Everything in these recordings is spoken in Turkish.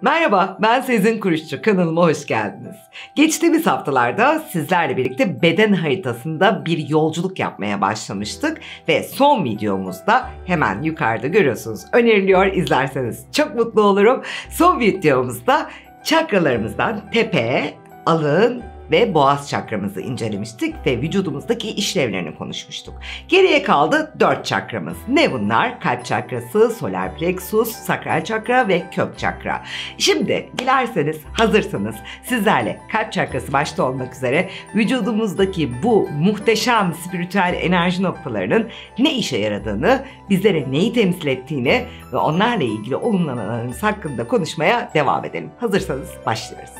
Merhaba, ben Sezin Kuruşçu. Kanalıma hoş geldiniz. Geçtiğimiz haftalarda sizlerle birlikte beden haritasında bir yolculuk yapmaya başlamıştık ve son videomuzda hemen yukarıda görüyorsunuz. Öneriliyor, izlerseniz çok mutlu olurum. Son videomuzda çakralarımızdan tepe, alın ve boğaz çakramızı incelemiştik ve vücudumuzdaki işlevlerini konuşmuştuk. Geriye kaldı dört çakramız. Ne bunlar? Kalp çakrası, solar plexus, sakral çakra ve kök çakra. Şimdi dilerseniz hazırsanız sizlerle kalp çakrası başta olmak üzere vücudumuzdaki bu muhteşem spiritüel enerji noktalarının ne işe yaradığını, bizlere neyi temsil ettiğini ve onlarla ilgili olumlamalarımız hakkında konuşmaya devam edelim. Hazırsanız başlıyoruz.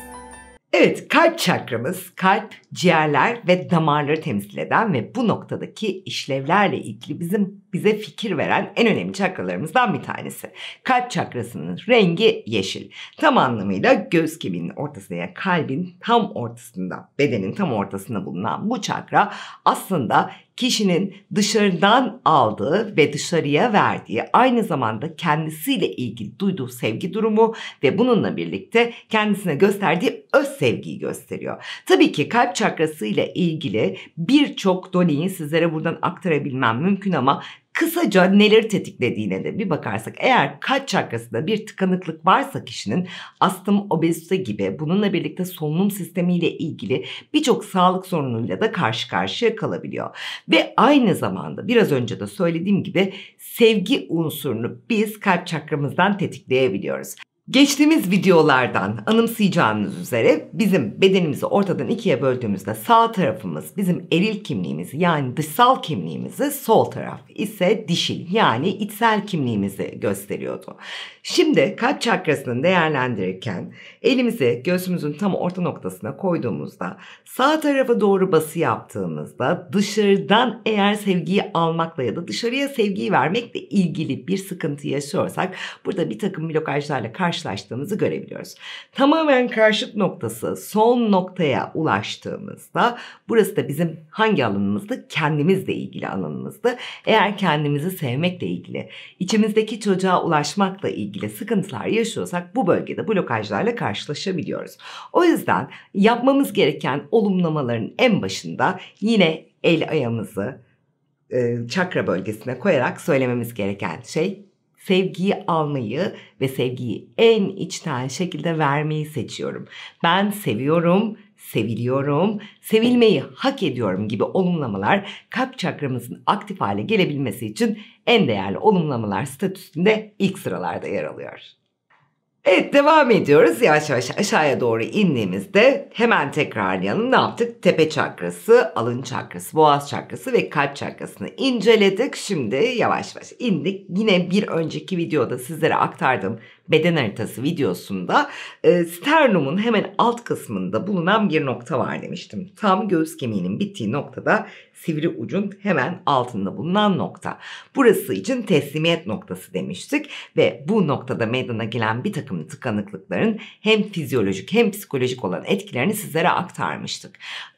Evet, kalp çakramız, kalp, ciğerler ve damarları temsil eden ve bu noktadaki işlevlerle ilgili bizim bize fikir veren en önemli çakralarımızdan bir tanesi. Kalp çakrasının rengi yeşil. Tam anlamıyla göz kemiğinin ortasında yani kalbin tam ortasında, bedenin tam ortasında bulunan bu çakra aslında kişinin dışarıdan aldığı ve dışarıya verdiği aynı zamanda kendisiyle ilgili duyduğu sevgi durumu ve bununla birlikte kendisine gösterdiği öz sevgiyi gösteriyor. Tabii ki kalp çakrası ile ilgili birçok doneyi sizlere buradan aktarabilmem mümkün ama kısaca neleri tetiklediğine de bir bakarsak eğer kalp çakrasında bir tıkanıklık varsa kişinin astım, obezite gibi bununla birlikte solunum sistemiyle ilgili birçok sağlık sorunuyla da karşı karşıya kalabiliyor. Ve aynı zamanda biraz önce de söylediğim gibi sevgi unsurunu biz kalp çakramızdan tetikleyebiliyoruz. Geçtiğimiz videolardan anımsayacağınız üzere bizim bedenimizi ortadan ikiye böldüğümüzde sağ tarafımız bizim eril kimliğimiz yani dışsal kimliğimizi sol taraf ise dişil yani içsel kimliğimizi gösteriyordu. Şimdi kalp çakrasını değerlendirirken elimizi göğsümüzün tam orta noktasına koyduğumuzda sağ tarafa doğru bası yaptığımızda dışarıdan eğer sevgiyi almakla ya da dışarıya sevgiyi vermekle ilgili bir sıkıntı yaşıyorsak burada bir takım blokajlarla karşı karşılaştığımızı görebiliyoruz. Tamamen karşıt noktası son noktaya ulaştığımızda burası da bizim hangi alanımızdı? Kendimizle ilgili alanımızdı. Eğer kendimizi sevmekle ilgili, içimizdeki çocuğa ulaşmakla ilgili sıkıntılar yaşıyorsak bu bölgede blokajlarla karşılaşabiliyoruz. O yüzden yapmamız gereken olumlamaların en başında yine el ayağımızı, çakra bölgesine koyarak söylememiz gereken şey sevgiyi almayı ve sevgiyi en içten şekilde vermeyi seçiyorum. Ben seviyorum, seviliyorum, sevilmeyi hak ediyorum gibi olumlamalar kalp çakramızın aktif hale gelebilmesi için en değerli olumlamalar statüsünde ilk sıralarda yer alıyor. Evet devam ediyoruz. Yavaş yavaş aşağıya doğru indiğimizde hemen tekrarlayalım. Ne yaptık? Tepe çakrası, alın çakrası, boğaz çakrası ve kalp çakrasını inceledik. Şimdi yavaş yavaş indik. Yine bir önceki videoda sizlere aktardım beden haritası videosunda e, sternumun hemen alt kısmında bulunan bir nokta var demiştim. Tam göğüs kemiğinin bittiği noktada sivri ucun hemen altında bulunan nokta. Burası için teslimiyet noktası demiştik ve bu noktada meydana gelen bir takım tıkanıklıkların hem fizyolojik hem psikolojik olan etkilerini sizlere aktarmıştık.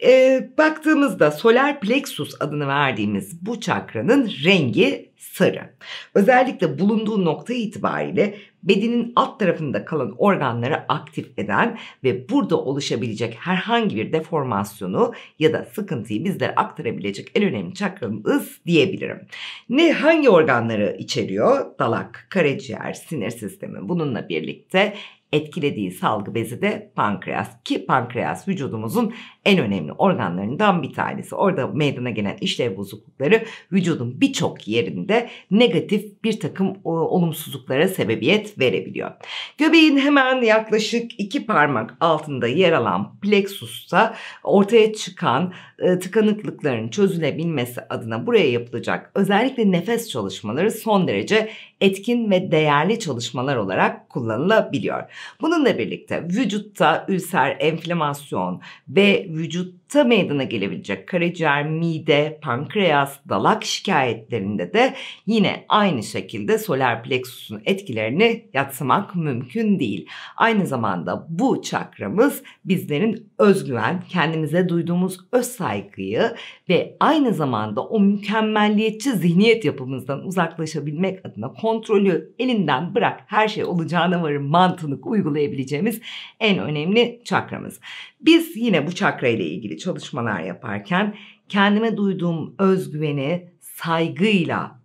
E, baktığımızda solar plexus adını verdiğimiz bu çakranın rengi sarı. Özellikle bulunduğu nokta itibariyle bedenin alt tarafında kalan organları aktif eden ve burada oluşabilecek herhangi bir deformasyonu ya da sıkıntıyı bizlere aktarabilecek en önemli çakramız diyebilirim. Ne hangi organları içeriyor? Dalak, karaciğer, sinir sistemi bununla birlikte etkilediği salgı bezi de pankreas ki pankreas vücudumuzun en önemli organlarından bir tanesi. Orada meydana gelen işlev bozuklukları vücudun birçok yerinde negatif bir takım e, olumsuzluklara sebebiyet verebiliyor. Göbeğin hemen yaklaşık iki parmak altında yer alan plexusta ortaya çıkan e, tıkanıklıkların çözülebilmesi adına buraya yapılacak özellikle nefes çalışmaları son derece etkin ve değerli çalışmalar olarak kullanılabiliyor. Bununla birlikte vücutta ülser, enflamasyon ve vücut ta meydana gelebilecek karaciğer, mide, pankreas, dalak şikayetlerinde de yine aynı şekilde solar plexusun etkilerini yatsamak mümkün değil. Aynı zamanda bu çakramız bizlerin özgüven, kendimize duyduğumuz öz saygıyı ve aynı zamanda o mükemmelliyetçi zihniyet yapımızdan uzaklaşabilmek adına kontrolü elinden bırak her şey olacağına varın mantığını uygulayabileceğimiz en önemli çakramız. Biz yine bu çakra ile ilgili çalışmalar yaparken kendime duyduğum özgüveni saygıyla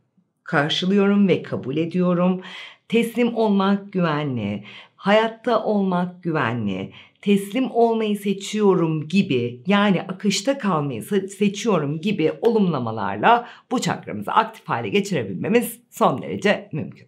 karşılıyorum ve kabul ediyorum. Teslim olmak güvenli, hayatta olmak güvenli, teslim olmayı seçiyorum gibi yani akışta kalmayı seçiyorum gibi olumlamalarla bu çakramızı aktif hale geçirebilmemiz son derece mümkün.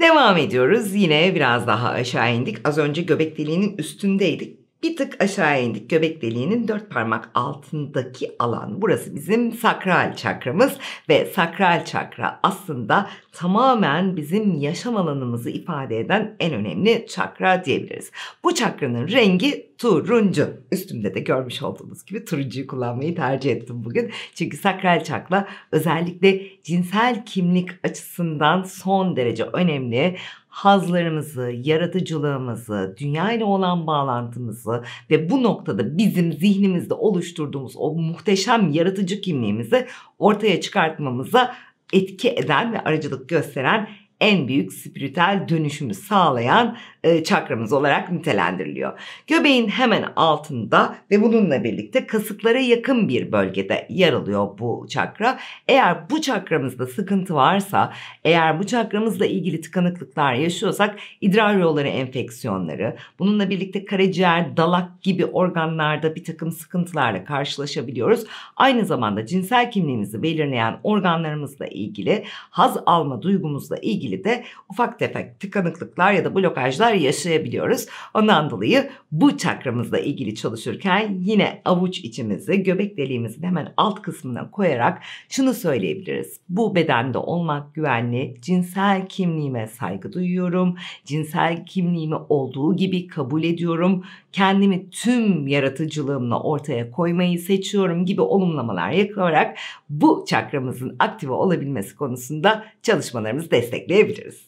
Devam ediyoruz. Yine biraz daha aşağı indik. Az önce göbek deliğinin üstündeydik. Bir tık aşağıya indik göbek deliğinin dört parmak altındaki alan. Burası bizim sakral çakramız ve sakral çakra aslında tamamen bizim yaşam alanımızı ifade eden en önemli çakra diyebiliriz. Bu çakranın rengi turuncu. Üstümde de görmüş olduğunuz gibi turuncuyu kullanmayı tercih ettim bugün. Çünkü sakral çakra özellikle cinsel kimlik açısından son derece önemli hazlarımızı, yaratıcılığımızı, dünya ile olan bağlantımızı ve bu noktada bizim zihnimizde oluşturduğumuz o muhteşem yaratıcı kimliğimizi ortaya çıkartmamıza etki eden ve aracılık gösteren en büyük spiritel dönüşümü sağlayan e, çakramız olarak nitelendiriliyor. Göbeğin hemen altında ve bununla birlikte kasıklara yakın bir bölgede yer alıyor bu çakra. Eğer bu çakramızda sıkıntı varsa, eğer bu çakramızla ilgili tıkanıklıklar yaşıyorsak idrar yolları enfeksiyonları, bununla birlikte karaciğer, dalak gibi organlarda bir takım sıkıntılarla karşılaşabiliyoruz. Aynı zamanda cinsel kimliğimizi belirleyen organlarımızla ilgili, haz alma duygumuzla ilgili ilgili de ufak tefek tıkanıklıklar ya da blokajlar yaşayabiliyoruz. Ondan dolayı bu çakramızla ilgili çalışırken yine avuç içimizi göbek deliğimizin hemen alt kısmına koyarak şunu söyleyebiliriz. Bu bedende olmak güvenli, cinsel kimliğime saygı duyuyorum, cinsel kimliğimi olduğu gibi kabul ediyorum, kendimi tüm yaratıcılığımla ortaya koymayı seçiyorum gibi olumlamalar yaparak bu çakramızın aktive olabilmesi konusunda çalışmalarımızı destekleyebiliriz Davies.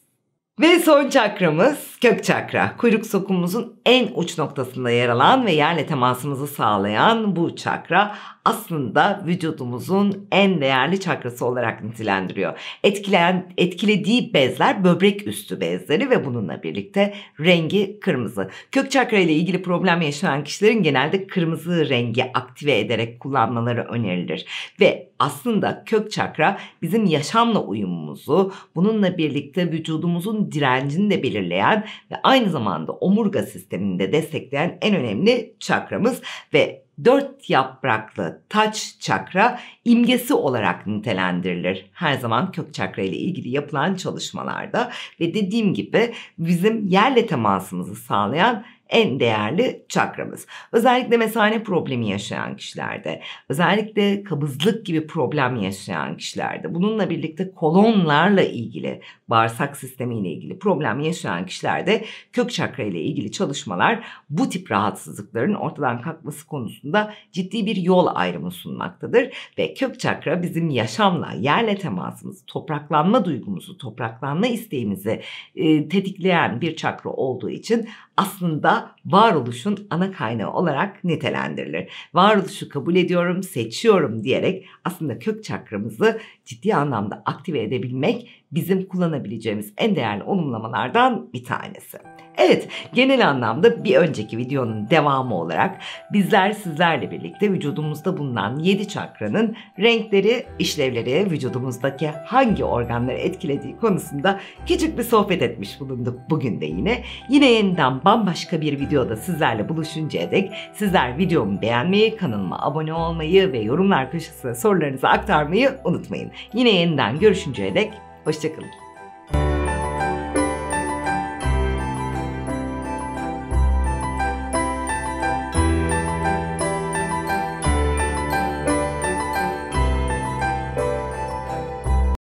Ve son çakramız kök çakra. Kuyruk sokumuzun en uç noktasında yer alan ve yerle temasımızı sağlayan bu çakra aslında vücudumuzun en değerli çakrası olarak nitelendiriyor. Etkileyen etkilediği bezler böbrek üstü bezleri ve bununla birlikte rengi kırmızı. Kök çakra ile ilgili problem yaşayan kişilerin genelde kırmızı rengi aktive ederek kullanmaları önerilir. Ve aslında kök çakra bizim yaşamla uyumumuzu, bununla birlikte vücudumuzun direncini de belirleyen ve aynı zamanda omurga sistemini de destekleyen en önemli çakramız ve dört yapraklı taç çakra imgesi olarak nitelendirilir. Her zaman kök çakra ile ilgili yapılan çalışmalarda ve dediğim gibi bizim yerle temasımızı sağlayan en değerli çakramız. Özellikle mesane problemi yaşayan kişilerde, özellikle kabızlık gibi problem yaşayan kişilerde, bununla birlikte kolonlarla ilgili bağırsak sistemiyle ilgili problem yaşayan kişilerde kök çakra ile ilgili çalışmalar bu tip rahatsızlıkların ortadan kalkması konusunda ciddi bir yol ayrımı sunmaktadır ve kök çakra bizim yaşamla, yerle temasımızı, topraklanma duygumuzu, topraklanma isteğimizi e, tetikleyen bir çakra olduğu için aslında varoluşun ana kaynağı olarak nitelendirilir. Varoluşu kabul ediyorum, seçiyorum diyerek aslında kök çakramızı ciddi anlamda aktive edebilmek bizim kullanabileceğimiz en değerli olumlamalardan bir tanesi. Evet, genel anlamda bir önceki videonun devamı olarak bizler sizlerle birlikte vücudumuzda bulunan 7 çakranın renkleri, işlevleri, vücudumuzdaki hangi organları etkilediği konusunda küçük bir sohbet etmiş bulunduk bugün de yine. Yine yeniden bambaşka bir videoda sizlerle buluşuncaya dek sizler videomu beğenmeyi, kanalıma abone olmayı ve yorumlar köşesine sorularınızı aktarmayı unutmayın. Yine yeniden görüşünceye dek Hoşçakalın.